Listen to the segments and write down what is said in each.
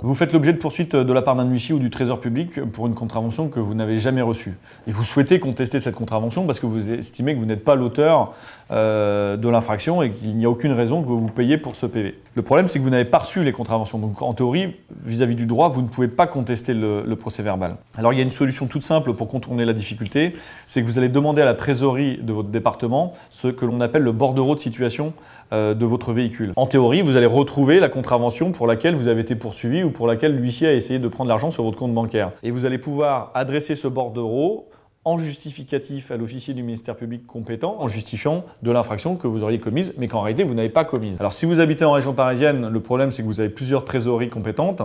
Vous faites l'objet de poursuites euh, de la part d'un huissier ou du trésor public pour une contravention que vous n'avez jamais reçue. Et vous souhaitez contester cette contravention parce que vous estimez que vous n'êtes pas l'auteur euh, de l'infraction et qu'il n'y a aucune raison que vous payiez pour ce PV. Le problème, c'est que vous n'avez pas reçu les contraventions. Donc, en théorie, vis-à-vis du droit, vous ne pouvez pas contester le, procès verbal. Alors, il y a une solution toute simple pour contourner la difficulté c'est que vous allez demander à la trésorerie de votre département ce que l'on appelle le bordereau de situation euh, de votre véhicule. En théorie, vous allez retrouver la contravention pour laquelle vous avez été poursuivi ou pour laquelle l'huissier a essayé de prendre l'argent sur votre compte bancaire. Et vous allez pouvoir adresser ce bordereau en justificatif à l'officier du ministère public compétent en justifiant de l'infraction que vous auriez commise, mais qu'en réalité vous n'avez pas commise. Alors si vous habitez en région parisienne, le problème c'est que vous avez plusieurs trésoreries compétentes.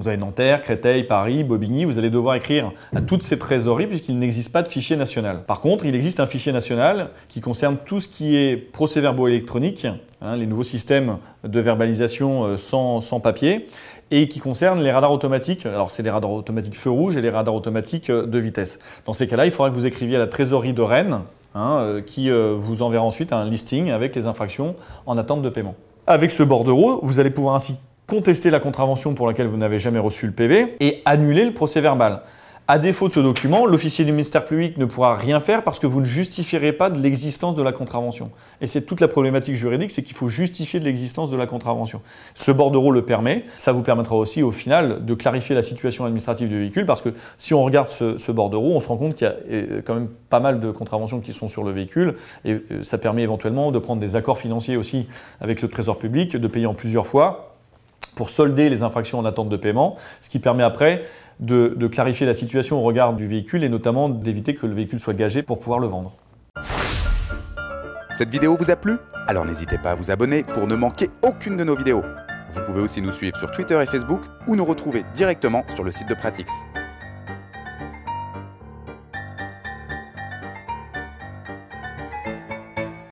Vous avez Nanterre, Créteil, Paris, Bobigny, vous allez devoir écrire à toutes ces trésoreries puisqu'il n'existe pas de fichier national. Par contre, il existe un fichier national qui concerne tout ce qui est procès verbo électronique, hein, les nouveaux systèmes de verbalisation euh, sans, papier, et qui concerne les radars automatiques. Alors, c'est les radars automatiques feu rouge et les radars automatiques euh, de vitesse. Dans ces cas-là, il faudra que vous écriviez à la trésorerie de Rennes, hein, euh, qui vous enverra ensuite un listing avec les infractions en attente de paiement. Avec ce bordereau, vous allez pouvoir ainsi contester la contravention pour laquelle vous n'avez jamais reçu le PV et annuler le procès verbal. À défaut de ce document, l'officier du ministère public ne pourra rien faire parce que vous ne justifierez pas de l'existence de la contravention. Et c'est toute la problématique juridique, c'est qu'il faut justifier de l'existence de la contravention. Ce bordereau le permet, ça vous permettra aussi au final de clarifier la situation administrative du véhicule parce que si on regarde ce, ce bordereau, on se rend compte qu'il y a euh, quand même pas mal de contraventions qui sont sur le véhicule et euh, ça permet éventuellement de prendre des accords financiers aussi avec le Trésor public, de payer en plusieurs fois pour solder les infractions en attente de paiement, ce qui permet après de, clarifier la situation au regard du véhicule et notamment d'éviter que le véhicule soit gagé pour pouvoir le vendre. Cette vidéo vous a plu Alors n'hésitez pas à vous abonner pour ne manquer aucune de nos vidéos. Vous pouvez aussi nous suivre sur Twitter et Facebook ou nous retrouver directement sur le site de Pratix.